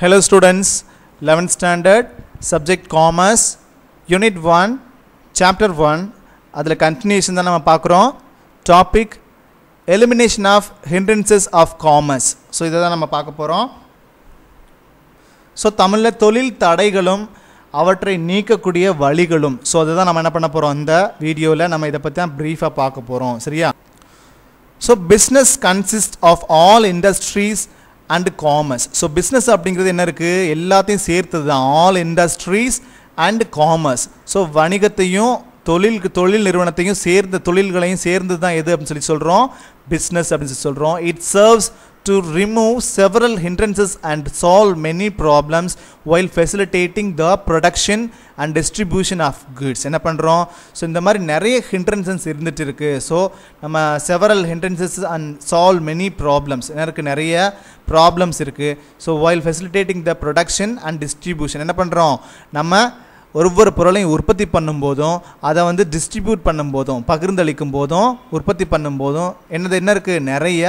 hello students eleventh standard subject commerce unit one chapter one அதில் continuation தான் நம்ம பார்க்குறோம் elimination of of of commerce so இதை தான் நம்ம பார்க்க போகிறோம் ஸோ தமிழில் தொழில் தடைகளும் அவற்றை நீக்கக்கூடிய வழிகளும் ஸோ அதை தான் நம்ம என்ன பண்ண போகிறோம் அந்த வீடியோவில் நம்ம இதை பற்றி தான் ப்ரீஃபாக பார்க்க போகிறோம் சரியா so business consist of all industries and commerce so business அப்படிங்கிறது என்ன இருக்குது எல்லாத்தையும் சேர்த்தது தான் all industries and commerce so வணிகத்தையும் தொழில் தொழில் நிறுவனத்தையும் சேர்ந்த தொழில்களையும் சேர்ந்து தான் எது அப்படின்னு சொல்லி சொல்கிறோம் பிஸ்னஸ் அப்படின்னு சொல்லி சொல்கிறோம் it serves to remove several hindrances and solve many problems while facilitating the production and distribution of goods என்ன பண்ணுறோம் ஸோ இந்த மாதிரி நிறைய ஹிண்ட்ரன்சஸ் இருந்துகிட்டு இருக்குது ஸோ நம்ம several hindrances and solve many problems எனக்கு நிறைய ப்ராப்ளம்ஸ் இருக்குது so while facilitating the production and distribution என்ன பண்ணுறோம் நம்ம ஒவ்வொரு பொருளையும் உற்பத்தி பண்ணும்போதும் அதை வந்து டிஸ்ட்ரிபியூட் பண்ணும்போதும் பகிர்ந்தளிக்கும் போதும் உற்பத்தி பண்ணும்போதும் என்னது என்ன இருக்குது நிறைய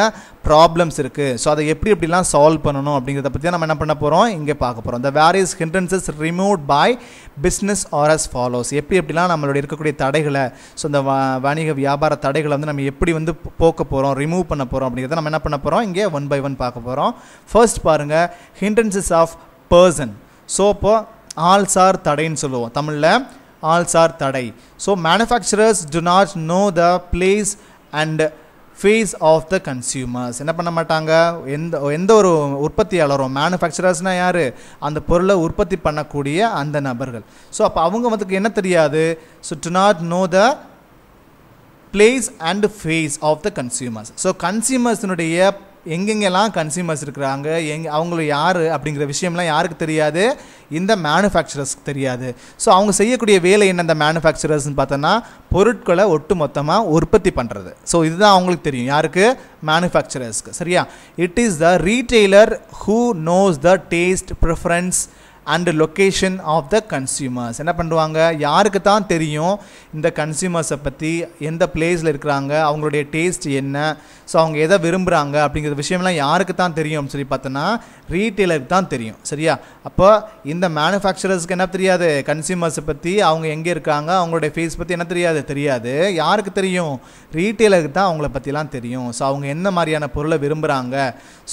ப்ராப்ளம்ஸ் இருக்குது ஸோ அதை எப்படி எப்படிலாம் சால்வ் பண்ணணும் அப்படிங்கிறத பற்றி நம்ம என்ன பண்ண போகிறோம் இங்கே பார்க்க போகிறோம் the various hindrances remove by business are as follows எப்படி எப்படிலாம் நம்மளோட இருக்கக்கூடிய தடைகளை ஸோ இந்த வணிக வியாபார தடைகளை வந்து நம்ம எப்படி வந்து போக்க போகிறோம் ரிமூவ் பண்ண போகிறோம் அப்படிங்கிறத நம்ம என்ன பண்ண போகிறோம் இங்கே ஒன் பை ஒன் பார்க்க போகிறோம் ஃபர்ஸ்ட் பாருங்கள் ஹிண்ட்ரன்சஸ் ஆஃப் பர்சன் ஸோ இப்போது ஆல்சார் தடைன்னு சொல்லுவோம் தமிழில் ஆல்சார் தடை so manufacturers do not know the place and face of the consumers என்ன பண்ண மாட்டாங்க எந்த எந்த ஒரு உற்பத்தியாளரும் மேனுஃபேக்சரர்ஸ்னால் யார் அந்த பொருளை உற்பத்தி பண்ணக்கூடிய அந்த நபர்கள் ஸோ அப்போ அவங்க வந்து என்ன தெரியாது so do not know the place and face of the consumers so கன்சியூமர்ஸினுடைய எங்கெங்கெல்லாம் கன்சியூமர்ஸ் இருக்கிறாங்க எங் அவங்கள யார் அப்படிங்கிற விஷயம்லாம் யாருக்கு தெரியாது இந்த மேனுஃபேக்சரர்ஸ்க்கு தெரியாது ஸோ அவங்க செய்யக்கூடிய வேலை என்ன இந்த மேனுஃபேக்சரர்ஸ்னு பார்த்தோன்னா பொருட்களை ஒட்டு மொத்தமாக உற்பத்தி பண்ணுறது ஸோ இதுதான் அவங்களுக்கு தெரியும் யாருக்கு மேனுஃபேக்சரர்ஸ்க்கு சரியா it is the retailer who knows the taste preference and location of the consumers என்ன பண்ணுவாங்க யாருக்கு தான் தெரியும் இந்த கன்சியூமர்ஸை பற்றி எந்த பிளேஸில் இருக்கிறாங்க அவங்களுடைய டேஸ்ட் என்ன ஸோ அவங்க எதை விரும்புகிறாங்க அப்படிங்கிற விஷயம்லாம் யாருக்கு தான் தெரியும் அப்படின்னு சொல்லி பார்த்தோன்னா ரீட்டெயிலருக்கு தான் தெரியும் சரியா அப்போ இந்த மேனுஃபேக்சரர்ஸ்க்கு என்ன தெரியாது கன்சியூமர்ஸை பற்றி அவங்க எங்கே இருக்காங்க அவங்களுடைய ஃபேஸ் பற்றி என்ன தெரியாது தெரியாது யாருக்கு தெரியும் ரீட்டெயிலருக்கு தான் அவங்கள பற்றிலாம் தெரியும் ஸோ அவங்க என்ன மாதிரியான பொருளை விரும்புகிறாங்க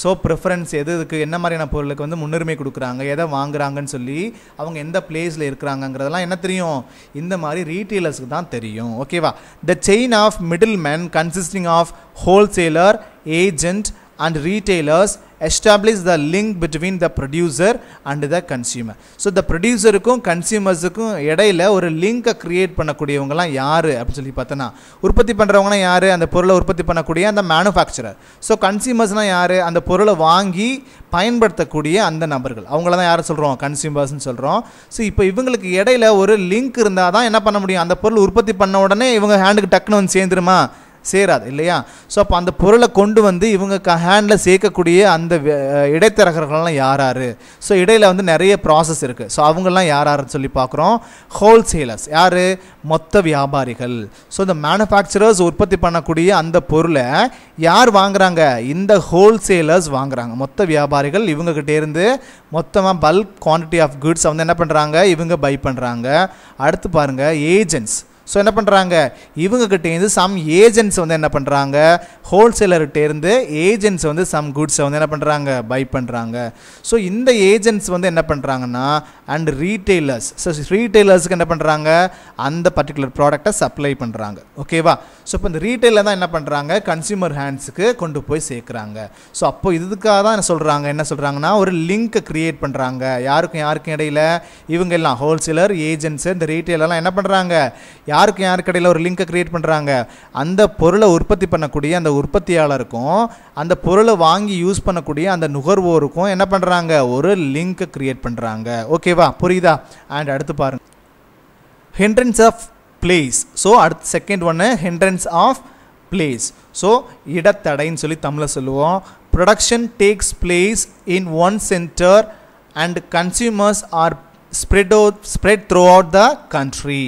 ஸோ ப்ரிஃபரன்ஸ் எது இதுக்கு என்ன மாதிரியான பொருளுக்கு வந்து முன்னுரிமை கொடுக்குறாங்க எதை வாங்குறாங்கன்னு சொல்லி அவங்க எந்த பிளேஸில் இருக்கிறாங்கங்கிறதெல்லாம் என்ன தெரியும் இந்த மாதிரி ரீட்டெயிலர்ஸ்க்கு தான் தெரியும் ஓகேவா the chain of middle man consisting of wholesaler agent and retailers establish the link between the producer and the consumer so the ப்ரொடியூசருக்கும் கன்சியூமர்ஸுக்கும் இடையில ஒரு லிங்கை க்ரியேட் பண்ணக்கூடியவங்களாம் யார் அப்படின்னு சொல்லி பார்த்தோன்னா உற்பத்தி பண்ணுறவங்களாம் யார் அந்த பொருளை உற்பத்தி பண்ணக்கூடிய அந்த மேனுஃபேக்சரர் ஸோ கன்சியூமர்ஸ்னால் யார் அந்த பொருளை வாங்கி பயன்படுத்தக்கூடிய அந்த நபர்கள் அவங்கள தான் யாரை சொல்கிறோம் கன்சியூமர்ஸ்னு சொல்கிறோம் ஸோ இப்போ இவங்களுக்கு இடையில ஒரு லிங்க் இருந்தால் தான் என்ன பண்ண முடியும் அந்த பொருள் உற்பத்தி பண்ண உடனே இவங்க ஹேண்டுக்கு டக்குன்னு வந்து சேர்ந்துருமா சேராது இல்லையா ஸோ அப்போ அந்த பொருளை கொண்டு வந்து இவங்க க ஹேண்டில் சேர்க்கக்கூடிய அந்த இடைத்தரகர்கள்லாம் யார் யார் ஸோ இடையில் வந்து நிறைய ப்ராசஸ் இருக்குது ஸோ அவங்கெல்லாம் யார் யாருன்னு சொல்லி பார்க்குறோம் ஹோல்சேலர்ஸ் யார் மொத்த வியாபாரிகள் ஸோ இந்த மேனுஃபேக்சரர்ஸ் உற்பத்தி பண்ணக்கூடிய அந்த பொருளை யார் வாங்குறாங்க இந்த ஹோல்சேலர்ஸ் வாங்குறாங்க மொத்த வியாபாரிகள் இருந்து மொத்தமாக பல்க் குவான்டிட்டி ஆஃப் குட்ஸ் வந்து என்ன பண்ணுறாங்க இவங்க பை பண்ணுறாங்க அடுத்து பாருங்கள் ஏஜென்ட்ஸ் ஸோ என்ன பண்ணுறாங்க இவங்ககிட்டேருந்து சம் ஏஜென்ட்ஸ் வந்து என்ன பண்ணுறாங்க ஹோல்சேலர்கிட்டேருந்து ஏஜென்ட்ஸ் வந்து சம் குட்ஸை வந்து என்ன பண்ணுறாங்க பை பண்ணுறாங்க ஸோ இந்த ஏஜென்ட்ஸ் வந்து என்ன பண்ணுறாங்கன்னா அண்ட் ரீட்டெய்லர்ஸ் ஸோ ரீட்டெய்லர்ஸுக்கு என்ன பண்ணுறாங்க அந்த பர்டிகுலர் ப்ராடக்டை சப்ளை பண்ணுறாங்க ஓகேவா ஸோ இப்போ இந்த ரீட்டெயிலர் தான் என்ன பண்ணுறாங்க கன்சியூமர் ஹேண்ட்ஸுக்கு கொண்டு போய் சேர்க்குறாங்க ஸோ அப்போ இதுக்காக தான் என்ன சொல்கிறாங்க என்ன சொல்கிறாங்கன்னா ஒரு லிங்க்கை க்ரியேட் பண்ணுறாங்க யாருக்கும் யாருக்கும் இடையில் இவங்க எல்லாம் ஹோல்சேலர் ஏஜென்ட்ஸு இந்த ரீட்டெயிலர்லாம் என்ன பண்ணுறாங்க யாருக்கு யாருக்கு கடையில் ஒரு லிங்க்கை க்ரியேட் பண்ணுறாங்க அந்த பொருளை உற்பத்தி பண்ணக்கூடிய அந்த உற்பத்தியாளருக்கும் அந்த பொருளை வாங்கி யூஸ் பண்ணக்கூடிய அந்த நுகர்வோருக்கும் என்ன பண்ணுறாங்க ஒரு லிங்க்கை க்ரியேட் பண்ணுறாங்க ஓகேவா புரியுதா அண்ட் அடுத்து பாருங்கள் ஹிண்ட்ரன்ஸ் ஆஃப் பிளேஸ் ஸோ அடுத்து செகண்ட் ஒன்று ஹிண்ட்ரன்ஸ் ஆஃப் பிளேஸ் ஸோ இடத்தடைன்னு சொல்லி தமிழை சொல்லுவோம் production takes place in one centre and consumers are spread spread throughout the country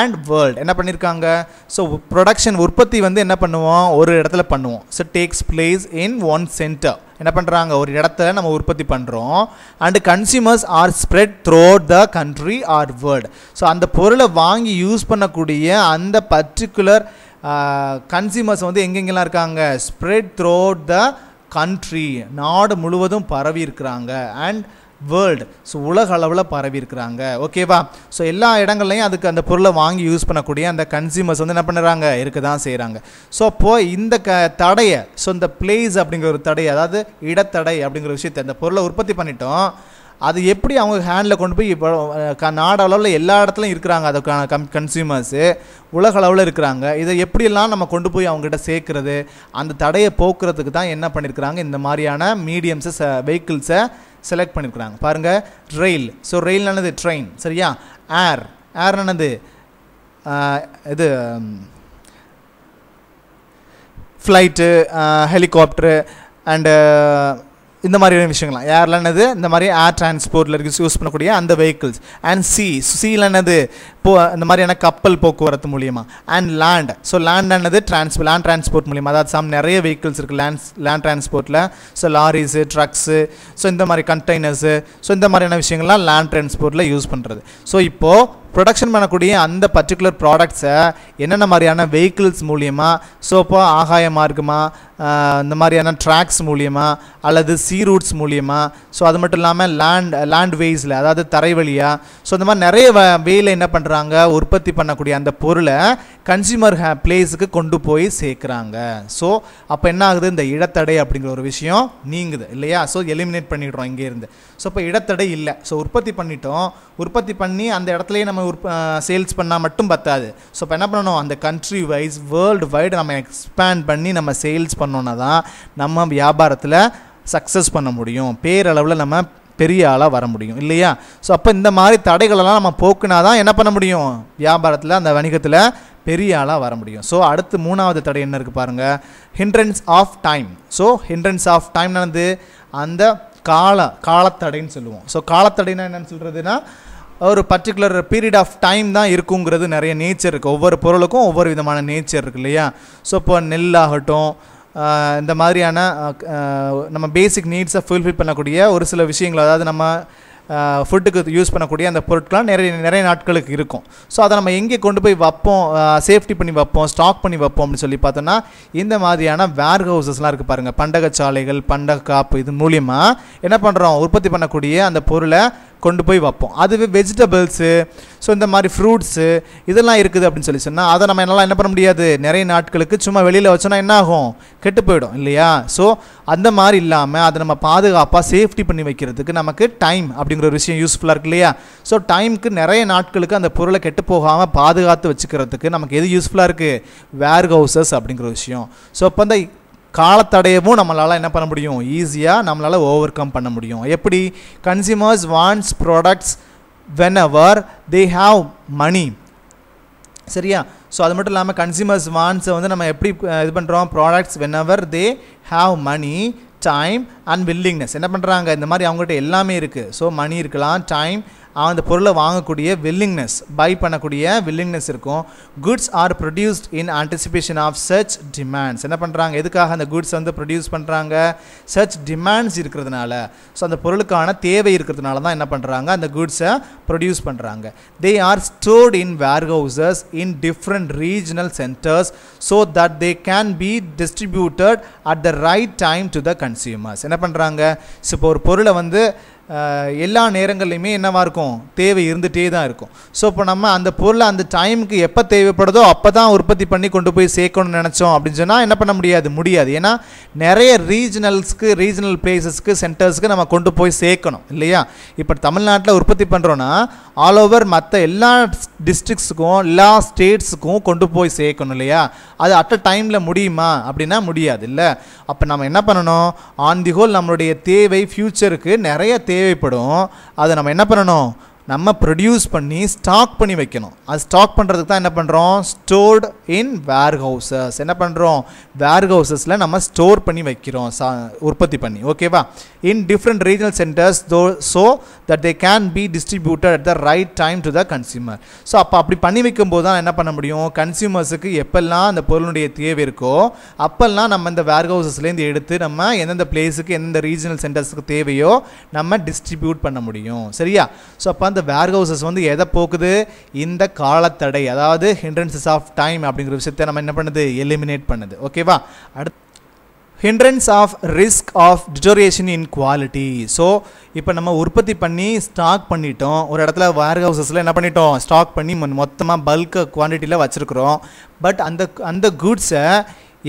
and world என்ன பண்ணியிருக்காங்க ஸோ ப்ரொடக்ஷன் உற்பத்தி வந்து என்ன பண்ணுவோம் ஒரு இடத்துல பண்ணுவோம் so takes place in one centre என்ன பண்ணுறாங்க ஒரு இடத்துல நம்ம உற்பத்தி பண்ணுறோம் and consumers are spread through the country or world so அந்த பொருளை வாங்கி யூஸ் பண்ணக்கூடிய அந்த பர்டிகுலர் கன்சியூமர்ஸ் uh, வந்து எங்கெங்கெல்லாம் இருக்காங்க ஸ்ப்ரெட் த்ரோ த கண்ட்ரி நாடு முழுவதும் பரவி இருக்கிறாங்க அண்ட் வேர்ல்டு ஸோ உலக அளவில் பரவி இருக்கிறாங்க ஓகேவா ஸோ எல்லா இடங்கள்லையும் அதுக்கு அந்த பொருளை வாங்கி யூஸ் பண்ணக்கூடிய அந்த கன்சியூமர்ஸ் வந்து என்ன பண்ணுறாங்க இருக்க தான் செய்கிறாங்க ஸோ அப்போது இந்த க தடையை ஸோ இந்த பிளேஸ் அப்படிங்கிற ஒரு தடை அதாவது இடத்தடை அப்படிங்கிற விஷயத்தை அந்த பொருளை உற்பத்தி பண்ணிட்டோம் அது எப்படி அவங்க ஹேண்டில் கொண்டு போய் இப்போ நாடு அளவில் எல்லா இடத்துலையும் இருக்கிறாங்க அதுக்கான கம் கன்சியூமர்ஸு உலக அளவில் இருக்கிறாங்க இதை எப்படியெல்லாம் நம்ம கொண்டு போய் அவங்ககிட்ட சேர்க்குறது அந்த தடையை போக்குறதுக்கு தான் என்ன பண்ணியிருக்கிறாங்க இந்த மாதிரியான மீடியம்ஸை வெஹிக்கிள்ஸை செலக்ட் பண்ணியிருக்கிறாங்க பாருங்கள் ரயில் ஸோ ரயில்னானது ட்ரெயின் சரியா ஏர் ஏர் ஏர்னானது இது ஃப்ளைட்டு ஹெலிகாப்டரு அண்டு இந்த மாதிரியான விஷயங்கள்லாம் ஏர்லன்னது இந்த மாதிரி ஏர் டிரான்ஸ்போர்ட்டில் இருக்கு யூஸ் பண்ணக்கூடிய அந்த வெஹிக்கிள்ஸ் அண்ட் சி சீலன்னது போ இந்த மாதிரியான கப்பல் போக்குவரத்து மூலியமாக அண்ட் லேண்ட் ஸோ லேண்ட் என்னது ட்ரான்ஸ் லேண்ட் டிரான்ஸ்போர்ட் மூலியமாக அதாவது சம் நிறைய வெஹிக்கிள்ஸ் இருக்குது லேண்ட் லேண்ட் டிரான்ஸ்போர்ட்டில் ஸோ லாரிஸு ட்ரக்ஸு ஸோ இந்த மாதிரி கண்டெய்னர்ஸு ஸோ இந்த மாதிரியான விஷயங்கள்லாம் லேண்ட் டிரான்ஸ்போர்ட்டில் யூஸ் பண்ணுறது ஸோ இப்போது ப்ரொடக்ஷன் பண்ணக்கூடிய அந்த பர்டிகுலர் ப்ராடக்ட்ஸை என்னென்ன மாதிரியான வெஹிக்கிள்ஸ் மூலியமாக ஸோ இப்போ ஆகாய மார்க்கமாக இந்த மாதிரியான ட்ராக்ஸ் மூலியமாக அல்லது சீ ரூட்ஸ் மூலியமாக ஸோ அது மட்டும் இல்லாமல் லேண்ட் லேண்ட் வேஸில் அதாவது தரை வழியாக ஸோ இந்த மாதிரி நிறைய வேயில் என்ன பண்ணுறாங்க பண்ணுறாங்க உற்பத்தி பண்ணக்கூடிய அந்த பொருளை கன்சியூமர் ஹே பிளேஸுக்கு கொண்டு போய் சேர்க்குறாங்க ஸோ அப்போ என்ன ஆகுது இந்த இடத்தடை அப்படிங்கிற ஒரு விஷயம் நீங்குது இல்லையா ஸோ எலிமினேட் பண்ணிடுறோம் இங்கேருந்து ஸோ இப்போ இடத்தடை இல்லை ஸோ உற்பத்தி பண்ணிட்டோம் உற்பத்தி பண்ணி அந்த இடத்துலையே நம்ம உற்ப சேல்ஸ் பண்ணால் மட்டும் பத்தாது ஸோ இப்போ என்ன பண்ணணும் அந்த கண்ட்ரி வைஸ் வேர்ல்டு வைடு நம்ம எக்ஸ்பேண்ட் பண்ணி நம்ம சேல்ஸ் பண்ணோன்னா தான் நம்ம வியாபாரத்தில் சக்ஸஸ் பண்ண முடியும் பேரளவில் நம்ம பெரிய ஆளாக வர முடியும் இல்லையா ஸோ அப்போ இந்த மாதிரி தடைகளெல்லாம் நம்ம போக்குனா தான் என்ன பண்ண முடியும் வியாபாரத்தில் அந்த வணிகத்தில் பெரிய ஆளாக வர முடியும் ஸோ அடுத்து மூணாவது தடை என்ன இருக்குது பாருங்கள் hindrance of time so hindrance of time நடந்து அந்த கால காலத்தடைன்னு சொல்லுவோம் ஸோ காலத்தடைனா என்னென்னு சொல்கிறதுனா ஒரு பர்டிகுலர் பீரியட் ஆஃப் டைம் தான் இருக்குங்கிறது நிறைய நேச்சர் இருக்குது ஒவ்வொரு பொருளுக்கும் ஒவ்வொரு விதமான நேச்சர் இருக்குது இல்லையா ஸோ இப்போ நெல் ஆகட்டும் இந்த மாதிரியான நம்ம பேசிக் நீட்ஸை ஃபுல்ஃபில் பண்ணக்கூடிய ஒரு சில விஷயங்கள் அதாவது நம்ம ஃபுட்டுக்கு யூஸ் பண்ணக்கூடிய அந்த பொருட்கள்லாம் நிறைய நிறைய நாட்களுக்கு இருக்கும் ஸோ அதை நம்ம எங்கே கொண்டு போய் வைப்போம் சேஃப்டி பண்ணி வைப்போம் ஸ்டாக் பண்ணி வைப்போம் அப்படின்னு சொல்லி பார்த்தோன்னா இந்த மாதிரியான வேர் ஹவுசஸ்லாம் இருக்குது பாருங்கள் பண்டகச்சாலைகள் பண்டக காப்பு இது மூலியமாக என்ன பண்ணுறோம் உற்பத்தி பண்ணக்கூடிய அந்த பொருளை கொண்டு போய் வைப்போம் அதுவே வெஜிடபிள்ஸு ஸோ இந்த மாதிரி ஃப்ரூட்ஸு இதெல்லாம் இருக்குது அப்படின்னு சொல்லி சொன்னால் அதை நம்ம என்னால் என்ன பண்ண முடியாது நிறைய நாட்களுக்கு சும்மா வெளியில் வச்சோன்னா என்ன ஆகும் கெட்டு போயிடும் இல்லையா ஸோ அந்த மாதிரி இல்லாமல் அதை நம்ம பாதுகாப்பாக சேஃப்டி பண்ணி வைக்கிறதுக்கு நமக்கு டைம் அப்படிங்கிற ஒரு விஷயம் யூஸ்ஃபுல்லாக இருக்கு இல்லையா ஸோ டைமுக்கு நிறைய நாட்களுக்கு அந்த பொருளை கெட்டு போகாமல் பாதுகாத்து வச்சுக்கிறதுக்கு நமக்கு எது யூஸ்ஃபுல்லாக இருக்குது வேர் ஹவுசஸ் அப்படிங்கிற விஷயம் ஸோ அப்போ அந்த காலத்தடையவும் நம்மளால் என்ன பண்ண முடியும் ஈஸியாக நம்மளால் ஓவர் கம் பண்ண முடியும் எப்படி consumers wants products whenever they have money சரியா ஸோ அது மட்டும் இல்லாமல் கன்சியூமர்ஸ் வான்ஸை வந்து நம்ம எப்படி இது பண்ணுறோம் products whenever they have money time and willingness என்ன பண்ணுறாங்க இந்த மாதிரி அவங்ககிட்ட எல்லாமே இருக்குது ஸோ மணி இருக்கலாம் டைம் அந்த பொருளை வாங்கக்கூடிய வில்லிங்னஸ் பை பண்ணக்கூடிய வில்லிங்னஸ் இருக்கும் goods are produced in anticipation of சர்ச் டிமாண்ட்ஸ் என்ன பண்ணுறாங்க எதுக்காக அந்த குட்ஸ் வந்து ப்ரொடியூஸ் பண்ணுறாங்க சர்ச் டிமாண்ட்ஸ் இருக்கிறதுனால ஸோ அந்த பொருளுக்கான தேவை இருக்கிறதுனால தான் என்ன பண்ணுறாங்க அந்த குட்ஸை ப்ரொடியூஸ் பண்ணுறாங்க they are stored in warehouses in different regional centres so that they can be distributed at the right time to the consumers என்ன பண்ணுறாங்க ஸோ இப்போ ஒரு பொருளை வந்து எல்லா நேரங்கள்லையுமே என்னவாக இருக்கும் தேவை இருந்துகிட்டே தான் இருக்கும் ஸோ இப்போ நம்ம அந்த பொருளை அந்த டைமுக்கு எப்போ தேவைப்படுதோ அப்போ தான் உற்பத்தி பண்ணி கொண்டு போய் சேர்க்கணும்னு நினச்சோம் அப்படின்னு சொன்னால் என்ன பண்ண முடியாது முடியாது ஏன்னா நிறைய ரீஜனல்ஸ்க்கு ரீஜனல் பிளேசஸ்க்கு சென்டர்ஸ்க்கு நம்ம கொண்டு போய் சேர்க்கணும் இல்லையா இப்போ தமிழ்நாட்டில் உற்பத்தி பண்ணுறோன்னா ஆல் ஓவர் மற்ற எல்லா டிஸ்ட்ரிக்ஸுக்கும் எல்லா ஸ்டேட்ஸுக்கும் கொண்டு போய் சேர்க்கணும் இல்லையா அது அட் அ டைமில் முடியுமா அப்படின்னா முடியாது இல்லை அப்போ நம்ம என்ன பண்ணணும் ஆன் தி ஹோல் நம்மளுடைய தேவை ஃப்யூச்சருக்கு நிறைய தேவை தேவைப்படும் அதை நம்ம என்ன பண்ணணும் நம்ம ப்ரொடியூஸ் பண்ணி ஸ்டாக் பண்ணி வைக்கணும் அது ஸ்டாக் பண்ணுறதுக்கு தான் என்ன பண்ணுறோம் ஸ்டோர்டு இன் வேர் ஹவுசஸ் என்ன பண்ணுறோம் வேர் ஹவுசஸில் நம்ம ஸ்டோர் பண்ணி வைக்கிறோம் சா உற்பத்தி பண்ணி ஓகேவா in different regional centres though so that they can be distributed at the right time to the consumer so அப்போ அப்படி பண்ணி வைக்கும்போது தான் என்ன பண்ண முடியும் கன்சியூமர்ஸுக்கு எப்பெல்லாம் அந்த பொருளுடைய தேவை இருக்கோ அப்போல்லாம் நம்ம இந்த வேர் ஹவுசஸ்லேருந்து எடுத்து நம்ம எந்தெந்த பிளேஸுக்கு எந்தெந்த ரீஜனல் சென்டர்ஸுக்கு தேவையோ நம்ம டிஸ்ட்ரிபியூட் பண்ண முடியும் சரியா ஸோ அப்போ அந்த வேர் ஹவுசஸ் வந்து எதை போக்குது இந்த காலத்தடை அதாவது ஹிண்ட்ரன்சஸ் ஆஃப் டைம் அப்படிங்கிற விஷயத்தை நம்ம என்ன பண்ணுது எலிமினேட் பண்ணுது ஓகேவா அடுத்து hindrance of risk of deterioration in quality so இப்போ நம்ம உற்பத்தி பண்ணி ஸ்டாக் பண்ணிட்டோம் ஒரு இடத்துல வேர் ஹவுசஸில் என்ன பண்ணிட்டோம் ஸ்டாக் பண்ணி மொத்தமாக பல்க் குவான்டிட்டியில் வச்சுருக்குறோம் பட் அந்த அந்த குட்ஸை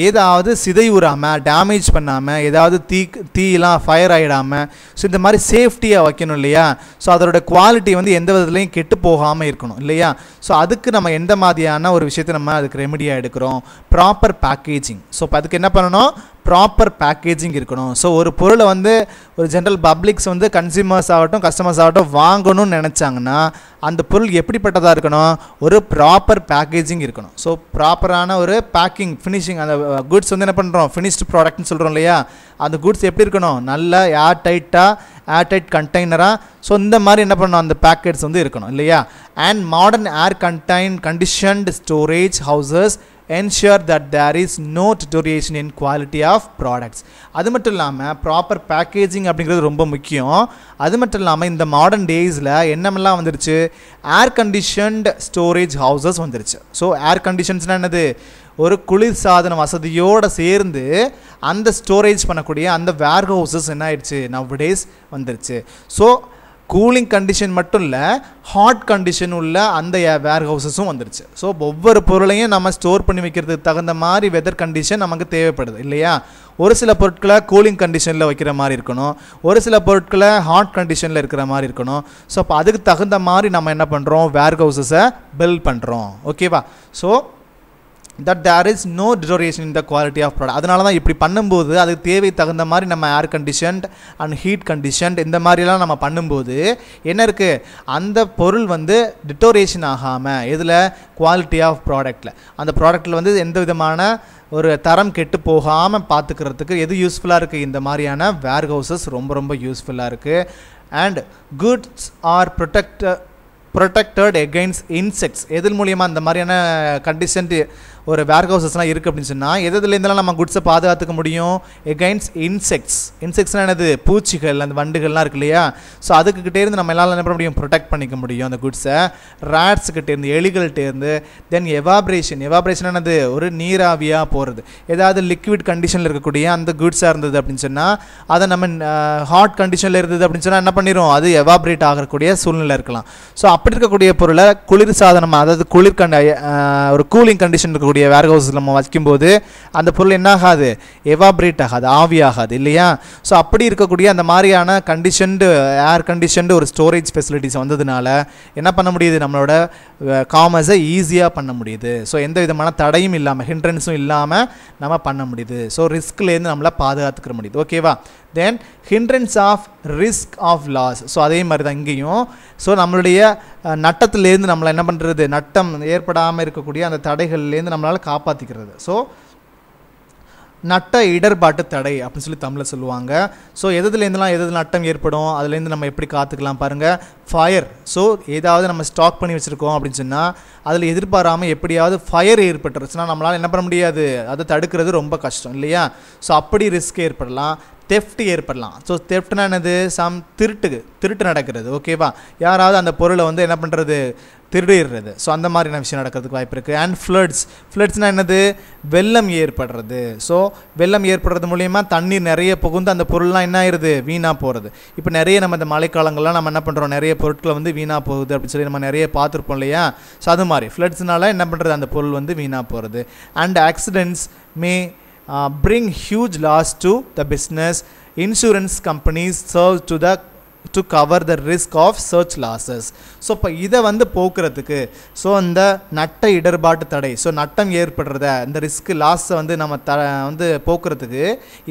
ஏதாவது சிதைவுறாமல் டேமேஜ் பண்ணாமல் ஏதாவது தீ தீயெலாம் ஃபயர் ஆகிடாமல் ஸோ இந்த மாதிரி சேஃப்டியாக வைக்கணும் இல்லையா ஸோ அதோட குவாலிட்டி வந்து எந்த விதத்துலையும் கெட்டு போகாமல் இருக்கணும் இல்லையா ஸோ அதுக்கு நம்ம எந்த மாதிரியான ஒரு விஷயத்தை நம்ம அதுக்கு ரெமடியாக எடுக்கிறோம் ப்ராப்பர் பேக்கேஜிங் ஸோ இப்போ அதுக்கு என்ன பண்ணணும் ப்ராப்பர் பேக்கேஜிங் இருக்கணும் ஸோ ஒரு பொருளை வந்து ஒரு ஜென்ரல் பப்ளிக்ஸ் வந்து கன்சியூமர்ஸ் ஆகட்டும் கஸ்டமர்ஸ் ஆகட்டும் வாங்கணும்னு நினச்சாங்கன்னா அந்த பொருள் எப்படிப்பட்டதாக இருக்கணும் ஒரு ப்ராப்பர் பேக்கேஜிங் இருக்கணும் ஸோ ப்ராப்பரான ஒரு பேக்கிங் ஃபினிஷிங் அந்த குட்ஸ் வந்து என்ன பண்ணுறோம் ஃபினிஷ்டு ப்ராடக்ட்னு சொல்கிறோம் இல்லையா அந்த குட்ஸ் எப்படி இருக்கணும் நல்லா ஏர் டைட்டாக ஏர் டைட் கண்டெய்னராக ஸோ இந்த மாதிரி என்ன பண்ணணும் அந்த பேக்கெட்ஸ் வந்து இருக்கணும் இல்லையா and modern air contain conditioned storage houses ensure that there is no deterioration in quality of products அது மட்டும் இல்லாமல் ப்ராப்பர் பேக்கேஜிங் அப்படிங்கிறது ரொம்ப முக்கியம் அது மட்டும் இல்லாமல் இந்த மாடர்ன் டேஸில் என்னமெல்லாம் வந்துருச்சு ஏர் கண்டிஷன்ட் ஸ்டோரேஜ் ஹவுசஸ் வந்துருச்சு ஸோ ஏர் கண்டிஷன்ஸ்னால் என்னது ஒரு குளிர் சாதன வசதியோடு சேர்ந்து அந்த ஸ்டோரேஜ் பண்ணக்கூடிய அந்த வேர் ஹவுசஸ் என்ன ஆயிடுச்சு நவ் டேஸ் வந்துருச்சு ஸோ கூலிங் கண்டிஷன் மட்டும் இல்லை ஹாட் கண்டிஷன் உள்ள அந்த வேர் ஹவுசஸும் வந்துருச்சு ஸோ ஒவ்வொரு பொருளையும் நம்ம ஸ்டோர் பண்ணி வைக்கிறதுக்கு தகுந்த மாதிரி வெதர் கண்டிஷன் நமக்கு தேவைப்படுது இல்லையா ஒரு சில பொருட்களை கூலிங் கண்டிஷனில் வைக்கிற மாதிரி இருக்கணும் ஒரு சில பொருட்களை ஹாட் கண்டிஷனில் இருக்கிற மாதிரி இருக்கணும் ஸோ அப்போ அதுக்கு தகுந்த மாதிரி நம்ம என்ன பண்ணுறோம் வேர் ஹவுசஸை பில்ட் பண்ணுறோம் ஓகேவா so that there is no deterioration in the quality of product அதனால தான் இப்படி பண்ணும்போது அதுக்கு தேவை தகுந்த மாதிரி நம்ம air conditioned and heat conditioned இந்த மாதிரிலாம் நம்ம பண்ணும்போது என்ன இருக்குது அந்த பொருள் வந்து டிட்டோரியேஷன் ஆகாமல் இதில் குவாலிட்டி ஆஃப் ப்ராடக்ட்டில் அந்த ப்ராடக்ட்டில் வந்து எந்த விதமான ஒரு தரம் கெட்டு போகாமல் பார்த்துக்கிறதுக்கு எது யூஸ்ஃபுல்லாக இருக்குது இந்த மாதிரியான வேர் ஹவுசஸ் ரொம்ப ரொம்ப யூஸ்ஃபுல்லாக இருக்குது and goods are protect protected against insects எதில் மூலியமாக அந்த மாதிரியான கண்டிஷன்ட்டு ஒரு வேர் ஹவுசஸ்லாம் இருக்குது அப்படின்னு சொன்னால் எதுலேருந்தெல்லாம் நம்ம குட்ஸை பாதுகாத்துக்க முடியும் எகைன்ஸ்ட் இன்செக்ட்ஸ் இன்செக்ட்ஸ்னால் என்னது பூச்சிகள் அந்த வண்டுகள்லாம் இருக்கு இல்லையா ஸோ அதுக்கிட்டே இருந்து நம்ம எல்லாம் என்ன பண்ண முடியும் ப்ரொடெக்ட் பண்ணிக்க முடியும் அந்த குட்ஸை ரேட்ஸுக்கிட்டே இருந்து எலிகள்கிட்ட இருந்து தென் எவாப்ரேஷன் எவாப்ரேஷன் என்னது ஒரு நீராவியாக போகிறது ஏதாவது லிக்விட் கண்டிஷனில் இருக்கக்கூடிய அந்த குட்ஸாக இருந்தது அப்படின்னு சொன்னால் அதை நம்ம ஹாட் கண்டிஷனில் இருந்தது அப்படின்னு சொன்னால் என்ன பண்ணிடும் அது எவாப்ரேட் ஆகக்கூடிய சூழ்நிலை இருக்கலாம் ஸோ அப்படி இருக்கக்கூடிய பொருளை குளிர் சாதனம் அதாவது குளிர் கண்ட ஒரு கூலிங் கண்டிஷன் இருக்கக்கூடிய இருக்கக்கூடிய வேர்ஹவுஸில் நம்ம வைக்கும்போது அந்த பொருள் என்ன ஆகாது எவாப்ரேட் ஆகாது ஆவியாகாது இல்லையா ஸோ அப்படி இருக்கக்கூடிய அந்த மாதிரியான கண்டிஷன்டு ஏர் கண்டிஷன்டு ஒரு ஸ்டோரேஜ் ஃபெசிலிட்டிஸ் வந்ததுனால என்ன பண்ண முடியுது நம்மளோட காமர்ஸை ஈஸியாக பண்ண முடியுது ஸோ எந்த விதமான தடையும் இல்லாமல் ஹிண்ட்ரன்ஸும் இல்லாமல் நம்ம பண்ண முடியுது ஸோ ரிஸ்க்லேருந்து நம்மளை பாதுகாத்துக்கிற முடியுது ஓகேவா then hindrance of risk of loss so அதே மாதிரி தான் இங்கேயும் ஸோ நம்மளுடைய நட்டத்துலேருந்து நம்மளை என்ன பண்ணுறது நட்டம் ஏற்படாமல் இருக்கக்கூடிய அந்த தடைகள்லேருந்து நம்மளால் காப்பாற்றிக்கிறது ஸோ நட்ட இடர்பாட்டு தடை அப்படின்னு சொல்லி தமிழில் சொல்லுவாங்க ஸோ எதுலேருந்துலாம் எது நட்டம் ஏற்படும் அதுலேருந்து நம்ம எப்படி காத்துக்கலாம் பாருங்கள் ஃபயர் ஸோ ஏதாவது நம்ம ஸ்டாக் பண்ணி வச்சுருக்கோம் அப்படின்னு சொன்னால் அதில் எதிர்பாராமல் எப்படியாவது ஃபயர் ஏற்பட்டுருச்சுன்னா நம்மளால் என்ன பண்ண முடியாது அதை தடுக்கிறது ரொம்ப கஷ்டம் இல்லையா ஸோ அப்படி ரிஸ்க் ஏற்படலாம் தெஃப்ட் ஏற்படலாம் ஸோ தெஃப்ட்னா என்னது சம் திருட்டு திருட்டு நடக்கிறது ஓகேவா யாராவது அந்த பொருளை வந்து என்ன பண்ணுறது திருடிடுறது ஸோ அந்த மாதிரியான விஷயம் நடக்கிறதுக்கு வாய்ப்பு இருக்குது அண்ட் ஃப்ளட்ஸ் ஃப்ளட்ஸ்னால் என்னது வெள்ளம் ஏற்படுறது ஸோ வெள்ளம் ஏற்படுறது மூலயமா தண்ணீர் நிறைய புகுந்து அந்த பொருள்லாம் என்ன ஆயிடுது வீணாக போகிறது இப்போ நிறைய நம்ம இந்த மழைக்காலங்கள்லாம் நம்ம என்ன பண்ணுறோம் நிறைய பொருட்களை வந்து வீணாக போகுது அப்படின்னு சொல்லி நம்ம நிறைய பார்த்துருப்போம் இல்லையா ஸோ அது மாதிரி ஃப்ளட்ஸ்னால என்ன பண்ணுறது அந்த பொருள் வந்து வீணாக போகிறது and accidents may uh, huge loss loss to business insurance companies serve to the to cover the risk of சர்ச் லாஸஸ் ஸோ இப்போ இதை வந்து போக்குறதுக்கு ஸோ அந்த நட்ட இடர்பாட்டு தடை ஸோ நட்டம் ஏற்படுறத இந்த ரிஸ்க்கு லாஸை வந்து நம்ம த வந்து போக்குறதுக்கு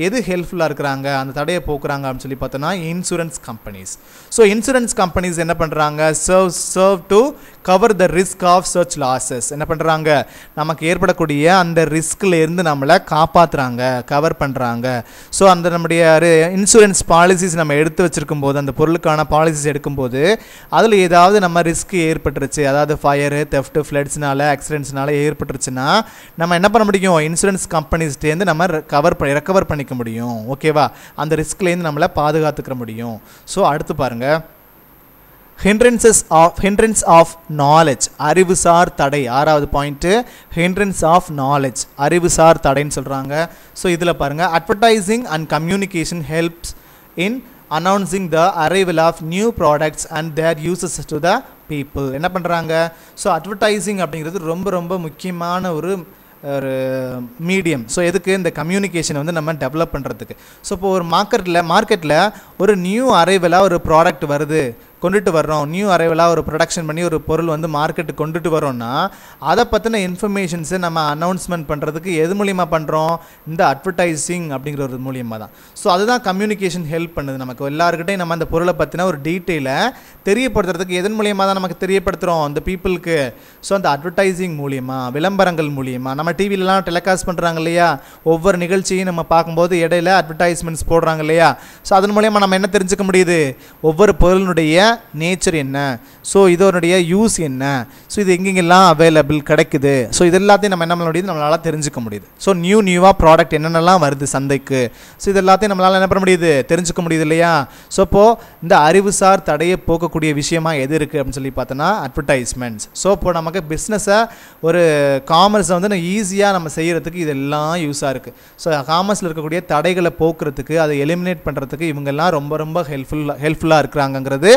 எது ஹெல்ப்ஃபுல்லாக இருக்கிறாங்க அந்த தடையை போக்குறாங்க அப்படின்னு சொல்லி பார்த்தோன்னா insurance companies so insurance companies என்ன பண்ணுறாங்க serve serve to cover the risk of சர்ச் லாசஸ் என்ன பண்ணுறாங்க நமக்கு ஏற்படக்கூடிய அந்த ரிஸ்க்லேருந்து நம்மளை காப்பாற்றுறாங்க கவர் பண்ணுறாங்க ஸோ அந்த நம்முடைய இன்சூரன்ஸ் பாலிசிஸ் நம்ம எடுத்து வச்சுருக்கும் போது அந்த பொருளுக்கான பாலிசிஸ் எடுக்கும்போது அதில் ஏதாவது நம்ம ரிஸ்க் ஏற்பட்டுருச்சு அதாவது ஃபயரு தெஃப்ட்டு ஃப்ளட்ஸ்னால ஆக்சிடென்ட்ஸ்னால ஏற்பட்டுருச்சுன்னா நம்ம என்ன பண்ண முடியும் இன்சூரன்ஸ் கம்பெனிஸ்டேருந்து நம்ம கவர் பண்ணி ரெக்கவர் பண்ணிக்க முடியும் ஓகேவா அந்த ரிஸ்க்லேருந்து நம்மளை பாதுகாத்துக்கிற முடியும் ஸோ அடுத்து பாருங்கள் hindrances of hindrance of knowledge அறிவுசார் தடை ஆறாவது பாயிண்ட்டு ஹிண்ட்ரன்ஸ் ஆஃப் நாலேஜ் அறிவுசார் தடைன்னு சொல்கிறாங்க ஸோ இதில் பாருங்கள் advertising and communication helps in announcing the arrival of new products and their uses to the people என்ன பண்ணுறாங்க ஸோ அட்வர்டைசிங் அப்படிங்கிறது ரொம்ப ரொம்ப முக்கியமான ஒரு ஒரு மீடியம் ஸோ எதுக்கு இந்த கம்யூனிகேஷன் வந்து நம்ம டெவலப் பண்ணுறதுக்கு ஸோ இப்போ ஒரு மார்க்கெட்டில் மார்க்கெட்டில் ஒரு நியூ அரைவலாக ஒரு ப்ராடக்ட் வருது கொண்டுட்டு வர்றோம் நியூ அரைவலாக ஒரு ப்ரொடக்ஷன் பண்ணி ஒரு பொருள் வந்து மார்க்கெட்டுக்கு கொண்டுட்டு வரோம்னா அதை பற்றின இன்ஃபர்மேஷன்ஸை நம்ம அனௌன்ஸ்மெண்ட் பண்ணுறதுக்கு எது மூலியமாக பண்ணுறோம் இந்த அட்வர்டைஸிங் அப்படிங்கிற ஒரு மூலியமாக தான் ஸோ அதுதான் கம்யூனிகேஷன் ஹெல்ப் பண்ணுது நமக்கு எல்லாருக்கிட்டையும் நம்ம அந்த பொருளை பற்றின ஒரு டீட்டெயிலை தெரியப்படுத்துறதுக்கு எதன் மூலியமாக தான் நமக்கு தெரியப்படுத்துகிறோம் அந்த பீப்புளுக்கு ஸோ அந்த அட்வர்டைஸிங் மூலியமாக விளம்பரங்கள் மூலியமாக நம்ம டிவிலலாம் டெலிகாஸ்ட் பண்ணுறாங்க இல்லையா ஒவ்வொரு நிகழ்ச்சியும் நம்ம பார்க்கும்போது இடையில அட்வர்டைஸ்மெண்ட்ஸ் போடுறாங்க இல்லையா ஸோ அதன் மூலியமாக நம்ம என்ன தெரிஞ்சுக்க முடியுது ஒவ்வொரு பொருளினுடைய நேச்சர் என்ன ஸோ இதனுடைய யூஸ் என்ன ஸோ இது எங்கெங்கெல்லாம் அவைலபிள் கிடைக்குது ஸோ இது எல்லாத்தையும் நம்ம என்ன பண்ண முடியுது நம்மளால் தெரிஞ்சுக்க முடியுது ஸோ நியூ நியூவாக ப்ராடக்ட் என்னென்னலாம் வருது சந்தைக்கு ஸோ இது எல்லாத்தையும் நம்மளால் என்ன பண்ண முடியுது தெரிஞ்சுக்க முடியுது இல்லையா ஸோ இப்போது இந்த அறிவுசார் தடையை போக்கக்கூடிய விஷயமா எது இருக்குது அப்படின்னு சொல்லி பார்த்தோன்னா அட்வர்டைஸ்மெண்ட்ஸ் ஸோ இப்போ நமக்கு பிஸ்னஸை ஒரு காமர்ஸை வந்து நம்ம ஈஸியாக நம்ம செய்கிறதுக்கு இதெல்லாம் யூஸாக இருக்குது ஸோ காமர்ஸில் இருக்கக்கூடிய தடைகளை போக்குறதுக்கு அதை எலிமினேட் பண்ணுறதுக்கு இவங்கெல்லாம் ரொம்ப ரொம்ப ஹெல்ப்ஃபுல்லாக ஹெல்ப்ஃபுல்லாக இருக்கிறாங்கங்கிறது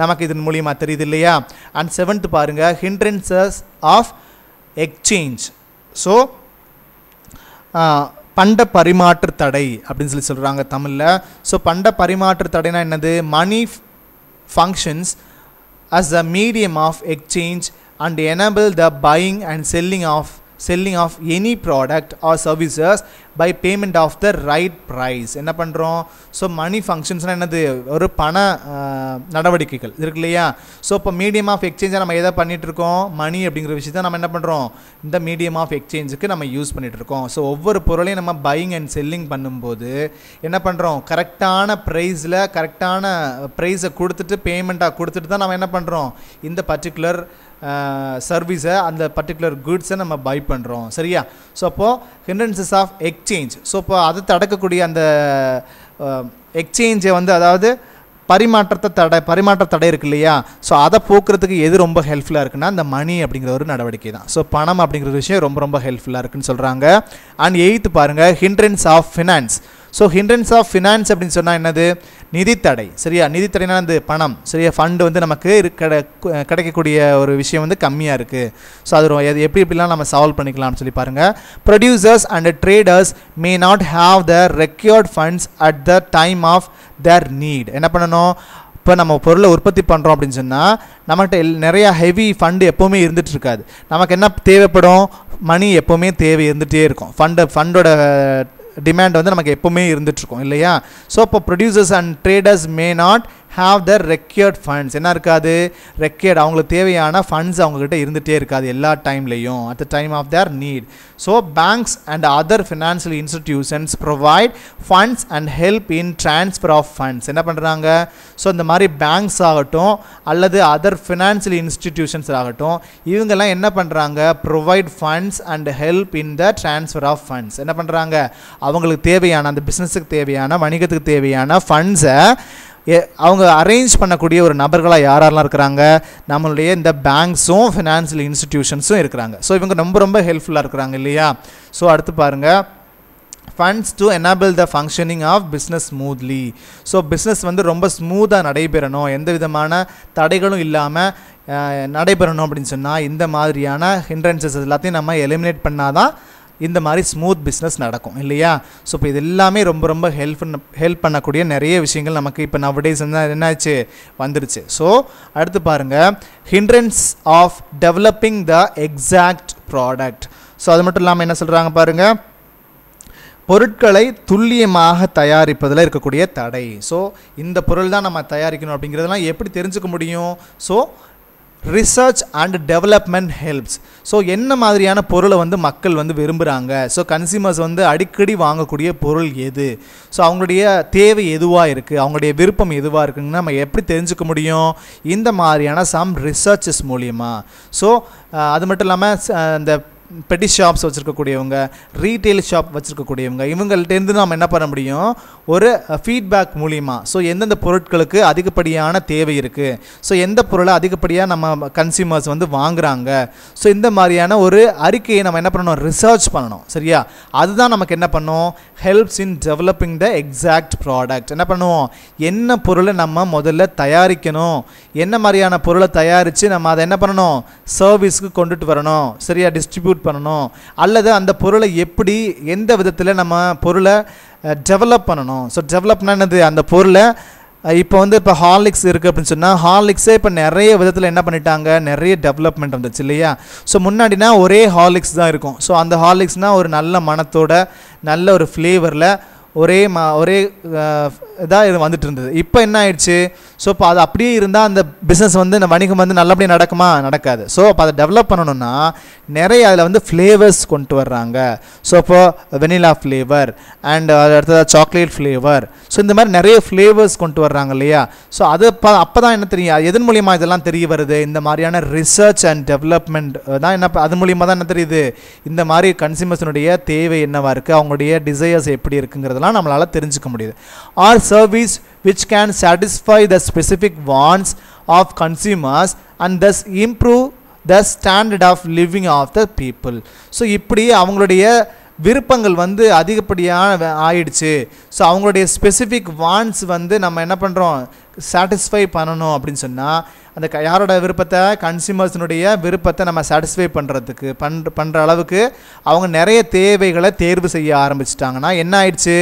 நமக்கு இதன் மூலியமாக தெரியுது இல்லையா அண்ட் செவன்த் பாருங்கள் ஹிண்ட்ரன்சஸ் ஆஃப் எக்ஸ்சேஞ்ச் ஸோ பண்ட பரிமாற்று தடை அப்படின்னு சொல்லி சொல்கிறாங்க தமிழில் ஸோ பண்ட பரிமாற்று தடைனா என்னது money functions as a medium of exchange and enable the buying and selling of selling of any product or services by payment of the right price என்ன பண்ணுறோம் ஸோ மணி ஃபங்க்ஷன்ஸ்னால் என்னது ஒரு பண நடவடிக்கைகள் இருக்கு இல்லையா ஸோ இப்போ மீடியம் ஆஃப் எக்ஸ்சேஞ்சை நம்ம எதை பண்ணிகிட்ருக்கோம் மணி அப்படிங்கிற விஷயத்த நம்ம என்ன பண்ணுறோம் இந்த மீடியம் ஆஃப் எக்ஸ்சேஞ்சுக்கு நம்ம யூஸ் பண்ணிகிட்ருக்கோம் ஸோ ஒவ்வொரு பொருளையும் நம்ம பையிங் அண்ட் செல்லிங் பண்ணும்போது என்ன பண்ணுறோம் கரெக்டான ப்ரைஸில் கரெக்டான ப்ரைஸை கொடுத்துட்டு பேமெண்ட்டாக கொடுத்துட்டு தான் நம்ம என்ன பண்ணுறோம் இந்த பர்டிகுலர் சர்வீஸை அந்த பர்டிகுலர் குட்ஸை நம்ம பை பண்ணுறோம் சரியா ஸோ அப்போது ஹிண்டன்சஸ் ஆஃப் எக்ஸ்சேஞ்ச் ஸோ இப்போ அதை தடுக்கக்கூடிய அந்த எக்ஸ்சேஞ்சை வந்து அதாவது பரிமாற்றத்தை தடை பரிமாற்ற தடை இருக்கு இல்லையா ஸோ அதை போக்குறதுக்கு எது ரொம்ப ஹெல்ப்ஃபுல்லாக இருக்குன்னா அந்த மணி அப்படிங்கிற ஒரு நடவடிக்கை தான் ஸோ பணம் அப்படிங்கிற விஷயம் ரொம்ப ரொம்ப ஹெல்ப்ஃபுல்லாக இருக்குன்னு சொல்கிறாங்க அண்ட் எயித்து பாருங்கள் hindrance of finance so hindrance of finance அப்படின்னு சொன்னால் என்னது நிதித்தடை சரியா நிதித்தடைனா அந்த பணம் சரியா ஃபண்டு வந்து நமக்கு கிடை கிடைக்கக்கூடிய ஒரு விஷயம் வந்து கம்மியாக இருக்குது ஸோ அது எப்படி எப்படிலாம் நம்ம சால்வ் பண்ணிக்கலாம்னு சொல்லி பாருங்கள் producers and traders may not have the required funds at the time of their need என்ன பண்ணணும் இப்போ நம்ம பொருளை உற்பத்தி பண்ணுறோம் அப்படின்னு சொன்னால் நம்மகிட்ட எல் நிறையா ஹெவி ஃபண்டு எப்போவுமே இருந்துகிட்டு இருக்காது நமக்கு என்ன தேவைப்படும் மணி எப்போவுமே தேவை இருந்துகிட்டே இருக்கும் ஃபண்டை ஃபண்டோட டிமாண்ட் வந்து நமக்கு எப்போவுமே இருந்துட்டுருக்கோம் இல்லையா ஸோ அப்போ producers and traders may not have the required funds என்ன இருக்காது ரெக்யர்ட் அவங்களுக்கு தேவையான ஃபண்ட்ஸ் அவங்கக்கிட்ட இருந்துகிட்டே இருக்காது எல்லா டைம்லேயும் at the time of their need so banks and other financial institutions provide funds and help in transfer of funds என்ன பண்ணுறாங்க ஸோ இந்த மாதிரி பேங்க்ஸ் ஆகட்டும் அல்லது அதர் ஃபினான்ஷியல் இன்ஸ்டிடியூஷன்ஸ் ஆகட்டும் இவங்கெல்லாம் என்ன பண்ணுறாங்க provide funds and help in the transfer of funds என்ன பண்ணுறாங்க அவங்களுக்கு தேவையான அந்த பிஸ்னஸுக்கு தேவையான வணிகத்துக்கு தேவையான ஃபண்ட்ஸை அவங்க அரேஞ்ச் பண்ணக்கூடிய ஒரு நபர்களாக யாரெல்லாம் இருக்கிறாங்க நம்மளுடைய இந்த பேங்க்ஸும் ஃபினான்ஷியல் இன்ஸ்டிடியூஷன்ஸும் இருக்கிறாங்க ஸோ இவங்க ரொம்ப ரொம்ப ஹெல்ப்ஃபுல்லாக இருக்கிறாங்க இல்லையா ஸோ அடுத்து பாருங்கள் funds to enable the functioning of business smoothly so business வந்து ரொம்ப ஸ்மூத்தாக நடைபெறணும் எந்த விதமான தடைகளும் இல்லாமல் நடைபெறணும் அப்படின்னு சொன்னால் இந்த மாதிரியான ஹிண்ட்ரன்சஸ் எல்லாத்தையும் நம்ம எலிமினேட் பண்ணால் தான் இந்த மாதிரி ஸ்மூத் பிஸ்னஸ் நடக்கும் இல்லையா ஸோ இப்போ இது எல்லாமே ரொம்ப ரொம்ப ஹெல்ப் ஹெல்ப் பண்ணக்கூடிய நிறைய விஷயங்கள் நமக்கு இப்போ நவடேஸ் என்ன என்னாச்சு வந்துருச்சு ஸோ அடுத்து பாருங்கள் hindrance of developing the exact product so அது மட்டும் இல்லாமல் என்ன சொல்கிறாங்க பாருங்கள் பொருட்களை துல்லியமாக தயாரிப்பதில் இருக்கக்கூடிய தடை ஸோ இந்த பொருள் தான் நம்ம தயாரிக்கணும் அப்படிங்கிறதெல்லாம் எப்படி தெரிஞ்சுக்க முடியும் so research and development helps so என்ன மாதிரியான பொருளை வந்து மக்கள் வந்து விரும்புகிறாங்க ஸோ கன்சியூமர்ஸ் வந்து அடிக்கடி வாங்கக்கூடிய பொருள் எது ஸோ அவங்களுடைய தேவை எதுவாக இருக்குது அவங்களுடைய விருப்பம் எதுவாக இருக்குதுன்னு நம்ம எப்படி தெரிஞ்சுக்க முடியும் இந்த மாதிரியான சம் ரிசர்ச்சஸ் மூலியமாக ஸோ அது மட்டும் இல்லாமல் அந்த பெட்டி ஷாப்ஸ் வச்சுருக்கக்கூடியவங்க ரீட்டெயில் ஷாப் வச்சுருக்கக்கூடியவங்க இவங்கள்ட்டேருந்து நம்ம என்ன பண்ண முடியும் ஒரு ஃபீட்பேக் மூலிமா ஸோ எந்தெந்த பொருட்களுக்கு அதிகப்படியான தேவை இருக்குது ஸோ எந்த பொருளை அதிகப்படியாக நம்ம கன்சியூமர்ஸ் வந்து வாங்குகிறாங்க ஸோ இந்த மாதிரியான ஒரு அறிக்கையை நம்ம என்ன பண்ணணும் ரிசர்ச் பண்ணணும் சரியா அதுதான் நமக்கு என்ன பண்ணும் helps in developing the exact product என்ன பண்ணுவோம் என்ன பொருளை நம்ம முதல்ல தயாரிக்கணும் என்ன மாதிரியான பொருளை தயாரித்து நம்ம அதை என்ன பண்ணணும் சர்வீஸ்க்கு கொண்டுட்டு வரணும் சரியா டிஸ்ட்ரிபியூட் இன்க்ளூட் பண்ணணும் அல்லது அந்த பொருளை எப்படி எந்த விதத்தில் நம்ம பொருளை டெவலப் பண்ணணும் ஸோ டெவலப்னா என்னது அந்த பொருளை இப்போ வந்து இப்போ ஹார்லிக்ஸ் இருக்குது அப்படின்னு சொன்னால் ஹார்லிக்ஸே இப்போ நிறைய விதத்தில் என்ன பண்ணிட்டாங்க நிறைய டெவலப்மெண்ட் வந்துச்சு இல்லையா ஸோ முன்னாடினா ஒரே ஹார்லிக்ஸ் தான் இருக்கும் ஸோ அந்த ஹார்லிக்ஸ்னால் ஒரு நல்ல மனத்தோட நல்ல ஒரு ஃப்ளேவரில் ஒரே மா ஒரே இதாக வந்துட்டு இருந்தது இப்போ என்ன ஆயிடுச்சு ஸோ இப்போ அது அப்படியே இருந்தால் அந்த பிஸ்னஸ் வந்து இந்த வணிகம் வந்து நல்லபடியாக நடக்குமா நடக்காது ஸோ அப்போ அதை டெவலப் பண்ணணும்னா நிறைய அதில் வந்து ஃப்ளேவர்ஸ் கொண்டு வர்றாங்க ஸோ இப்போ வெனிலா ஃப்ளேவர் அண்ட் அடுத்தது சாக்லேட் ஃப்ளேவர் ஸோ இந்த மாதிரி நிறைய ஃப்ளேவர்ஸ் கொண்டு வர்றாங்க இல்லையா ஸோ அது இப்போ அப்போ தான் என்ன தெரியும் எதன் மூலியமாக இதெல்லாம் தெரிய வருது இந்த மாதிரியான ரிசர்ச் அண்ட் டெவலப்மெண்ட் தான் என்ன அது மூலியமாக தான் என்ன தெரியுது இந்த மாதிரி கன்சியூமர்ஸினுடைய தேவை என்னவாக இருக்குது அவங்களுடைய டிசையர்ஸ் எப்படி இருக்குங்கிறதெல்லாம் நம்மளால் தெரிஞ்சுக்க முடியுது or service which can satisfy the specific wants of consumers and thus improve the standard of living of the people so இப்படி அவங்களுடைய விருப்பங்கள் வந்து அதிகப்படியான ஆயிடுச்சு ஸோ அவங்களுடைய ஸ்பெசிஃபிக் வான்ஸ் வந்து நம்ம என்ன பண்ணுறோம் சாட்டிஸ்ஃபை பண்ணணும் அப்படின்னு சொன்னால் அந்த யாரோட விருப்பத்தை கன்சியூமர்ஸினுடைய விருப்பத்தை நம்ம சாட்டிஸ்ஃபை பண்ணுறதுக்கு பண் பண்ணுற அளவுக்கு அவங்க நிறைய தேவைகளை தேர்வு செய்ய ஆரம்பிச்சிட்டாங்கன்னா என்ன ஆயிடுச்சு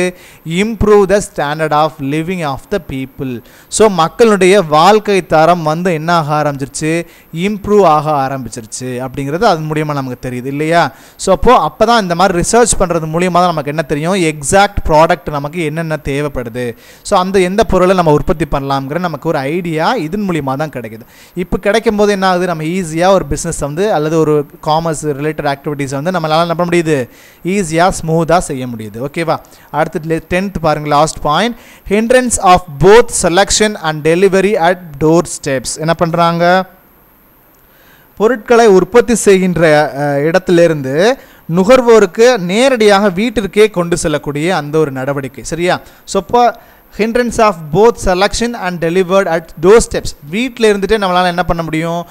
improve the standard of living of the people so மக்களுடைய வாழ்க்கை தரம் வந்து என்ன ஆக ஆரம்பிச்சிருச்சு இம்ப்ரூவ் ஆக ஆரம்பிச்சிருச்சு அப்படிங்கிறது அது மூலியமாக நமக்கு தெரியுது இல்லையா ஸோ அப்போது அப்போ தான் இந்த மாதிரி ரிசர்ச் பண்ணுறது மூலியமாக தான் நமக்கு என்ன தெரியும் எக்ஸாக்ட் ப்ராடக்ட் நமக்கு என்னென்ன தேவைப்படுது ஸோ அந்த எந்த பொருளை நம்ம உற்பத்தி பண்ணலாம் பண்ணலாம்ங்கிற நமக்கு ஒரு ஐடியா இதன் மூலியமாக தான் கிடைக்குது இப்போ கிடைக்கும் போது என்ன ஆகுது நம்ம ஈஸியாக ஒரு பிஸ்னஸ் வந்து அல்லது ஒரு காமர்ஸ் ரிலேட்டட் ஆக்டிவிட்டீஸ் வந்து நம்மளால் நம்ப முடியுது ஈஸியாக ஸ்மூத்தாக செய்ய முடியுது ஓகேவா அடுத்து டென்த் பாருங்கள் last point hindrance of both selection and delivery at doorsteps என்ன பண்ணுறாங்க பொருட்களை உற்பத்தி செய்கின்ற இடத்திலிருந்து நுகர்வோருக்கு நேரடியாக வீட்டிற்கே கொண்டு செல்லக்கூடிய அந்த ஒரு நடவடிக்கை சரியா ஸோ இப்போ hindrance of both selection and delivered at doorsteps வீட்டில் இருந்துகிட்டே நம்மளால் என்ன பண்ண முடியும்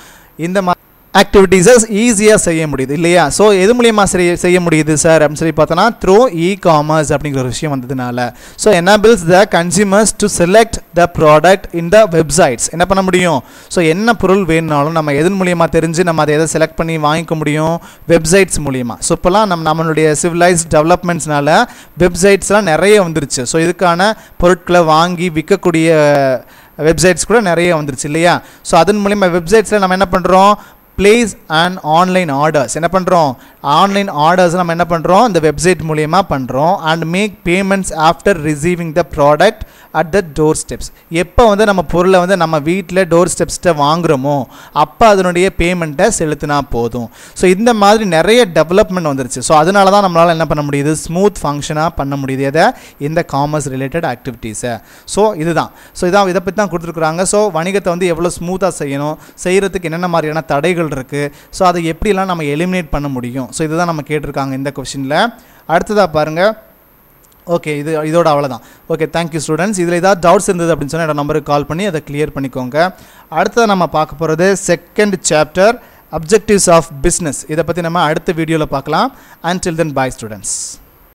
இந்த மாதிரி ஆக்டிவிட்டீஸை ஈஸியாக செய்ய முடியுது இல்லையா ஸோ எது மூலியமாக சரி செய்ய முடியுது சார் அப்படின்னு சொல்லி பார்த்தோன்னா த்ரூ இ காமர்ஸ் அப்படிங்கிற ஒரு விஷயம் வந்ததுனால so enables the consumers to select the product in the websites என்ன பண்ண முடியும் ஸோ என்ன பொருள் வேணுனாலும் நம்ம எதன் மூலியமாக தெரிஞ்சு நம்ம அதை எதை செலக்ட் பண்ணி வாங்கிக்க முடியும் வெப்சைட்ஸ் மூலியமாக ஸோ இப்போலாம் நம்ம நம்மளுடைய சிவிலைஸ் டெவலப்மெண்ட்ஸ்னால வெப்சைட்ஸ்லாம் நிறைய வந்துருச்சு ஸோ இதுக்கான பொருட்களை வாங்கி விற்கக்கூடிய வெப்சைட்ஸ் கூட நிறைய வந்துருச்சு இல்லையா ஸோ அதன் மூலியமாக வெப்சைட்ஸில் நம்ம என்ன பண்ணுறோம் பிளேஸ் அண்ட் ஆன்லைன் ஆர்டர்ஸ் என்ன பண்ணுறோம் ஆன்லைன் ஆர்டர்ஸ் நம்ம என்ன பண்ணுறோம் இந்த வெப்சைட் மூலியமாக பண்ணுறோம் and make payments after receiving the product at the doorsteps எப்போ வந்து நம்ம பொருளை வந்து நம்ம வீட்டில் டோர் ஸ்டெப்ஸ்கிட்ட வாங்குகிறோமோ அப்போ அதனுடைய பேமெண்ட்டை செலுத்தினா போதும் ஸோ இந்த மாதிரி நிறைய டெவலப்மெண்ட் வந்துருச்சு ஸோ அதனால தான் நம்மளால் என்ன பண்ண முடியுது ஸ்மூத் ஃபங்க்ஷனாக பண்ண முடியுது எதை இந்த காமர்ஸ் ரிலேட்டட் ஆக்டிவிட்டீஸை ஸோ இதுதான் ஸோ இதான் இதை பற்றி தான் கொடுத்துருக்குறாங்க ஸோ வணிகத்தை வந்து எவ்வளோ ஸ்மூத்தாக செய்யணும் செய்கிறதுக்கு என்னென்ன மாதிரியான தடைகள் இருக்குது ஸோ அதை எப்படிலாம் நம்ம எலிமினேட் பண்ண முடியும் ஸோ இதுதான் நம்ம கேட்டிருக்காங்க இந்த கொஷினில் அடுத்ததாக பாருங்கள் ஓகே இது இதோட அவ்வளோதான் ஓகே தேங்க்யூ ஸ்டூடெண்ட்ஸ் இதில் ஏதாவது டவுட்ஸ் இருந்தது அப்படின்னு சொன்னால் என்னோட நம்பருக்கு கால் பண்ணி அதை கிளியர் பண்ணிக்கோங்க அடுத்தது நம்ம பார்க்க போகிறது second chapter objectives of business இதை பற்றி நம்ம அடுத்த வீடியோவில் பார்க்கலாம் and till then bye students